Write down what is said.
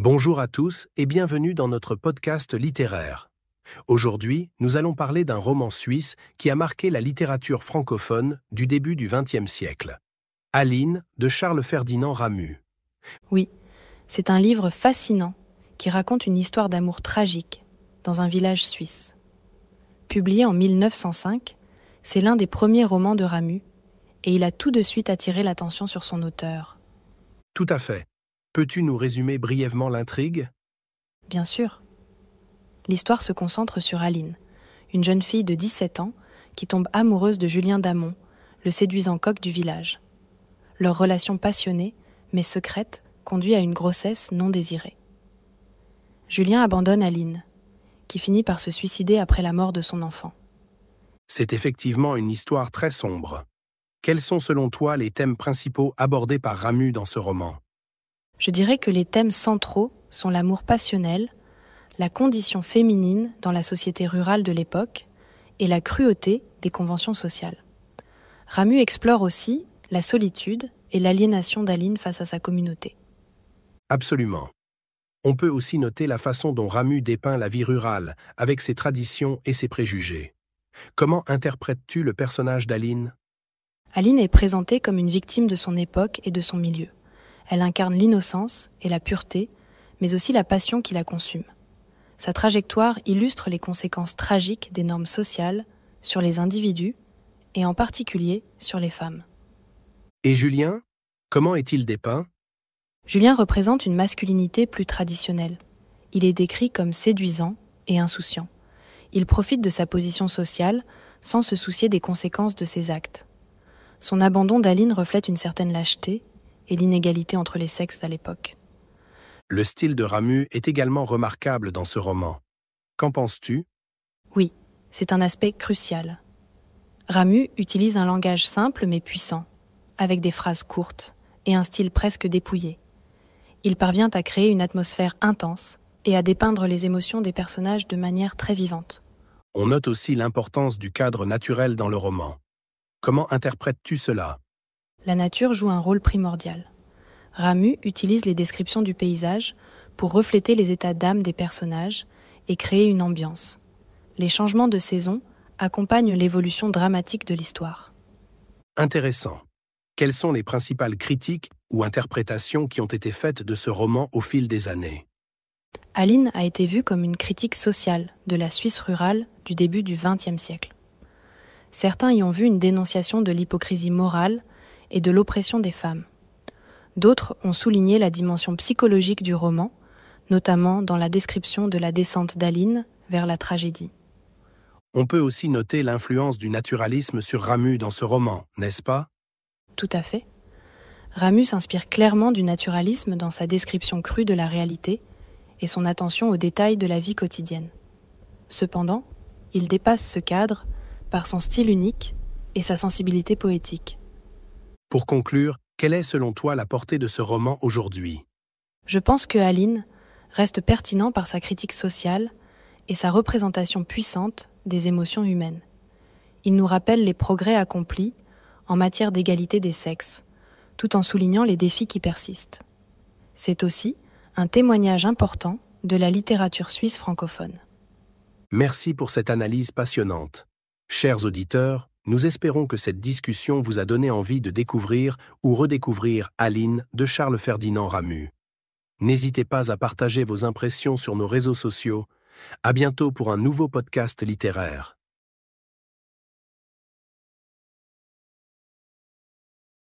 Bonjour à tous et bienvenue dans notre podcast littéraire. Aujourd'hui, nous allons parler d'un roman suisse qui a marqué la littérature francophone du début du XXe siècle. Aline de Charles-Ferdinand Ramu. Oui, c'est un livre fascinant qui raconte une histoire d'amour tragique dans un village suisse. Publié en 1905, c'est l'un des premiers romans de Ramu et il a tout de suite attiré l'attention sur son auteur. Tout à fait. Peux-tu nous résumer brièvement l'intrigue Bien sûr. L'histoire se concentre sur Aline, une jeune fille de 17 ans qui tombe amoureuse de Julien Damon, le séduisant coq du village. Leur relation passionnée, mais secrète, conduit à une grossesse non désirée. Julien abandonne Aline, qui finit par se suicider après la mort de son enfant. C'est effectivement une histoire très sombre. Quels sont selon toi les thèmes principaux abordés par Ramu dans ce roman je dirais que les thèmes centraux sont l'amour passionnel, la condition féminine dans la société rurale de l'époque et la cruauté des conventions sociales. Ramu explore aussi la solitude et l'aliénation d'Aline face à sa communauté. Absolument. On peut aussi noter la façon dont Ramu dépeint la vie rurale, avec ses traditions et ses préjugés. Comment interprètes-tu le personnage d'Aline Aline est présentée comme une victime de son époque et de son milieu. Elle incarne l'innocence et la pureté, mais aussi la passion qui la consume. Sa trajectoire illustre les conséquences tragiques des normes sociales sur les individus et en particulier sur les femmes. Et Julien, comment est-il dépeint Julien représente une masculinité plus traditionnelle. Il est décrit comme séduisant et insouciant. Il profite de sa position sociale sans se soucier des conséquences de ses actes. Son abandon d'Aline reflète une certaine lâcheté, et l'inégalité entre les sexes à l'époque. Le style de Ramu est également remarquable dans ce roman. Qu'en penses-tu Oui, c'est un aspect crucial. Ramu utilise un langage simple mais puissant, avec des phrases courtes et un style presque dépouillé. Il parvient à créer une atmosphère intense et à dépeindre les émotions des personnages de manière très vivante. On note aussi l'importance du cadre naturel dans le roman. Comment interprètes-tu cela la nature joue un rôle primordial. Ramu utilise les descriptions du paysage pour refléter les états d'âme des personnages et créer une ambiance. Les changements de saison accompagnent l'évolution dramatique de l'histoire. Intéressant. Quelles sont les principales critiques ou interprétations qui ont été faites de ce roman au fil des années Aline a été vue comme une critique sociale de la Suisse rurale du début du XXe siècle. Certains y ont vu une dénonciation de l'hypocrisie morale et de l'oppression des femmes. D'autres ont souligné la dimension psychologique du roman, notamment dans la description de la descente d'Aline vers la tragédie. On peut aussi noter l'influence du naturalisme sur Ramu dans ce roman, n'est-ce pas Tout à fait. Ramu s'inspire clairement du naturalisme dans sa description crue de la réalité et son attention aux détails de la vie quotidienne. Cependant, il dépasse ce cadre par son style unique et sa sensibilité poétique. Pour conclure, quelle est selon toi la portée de ce roman aujourd'hui Je pense que Aline reste pertinent par sa critique sociale et sa représentation puissante des émotions humaines. Il nous rappelle les progrès accomplis en matière d'égalité des sexes, tout en soulignant les défis qui persistent. C'est aussi un témoignage important de la littérature suisse francophone. Merci pour cette analyse passionnante. Chers auditeurs, nous espérons que cette discussion vous a donné envie de découvrir ou redécouvrir Aline de Charles Ferdinand Ramu. N'hésitez pas à partager vos impressions sur nos réseaux sociaux. À bientôt pour un nouveau podcast littéraire.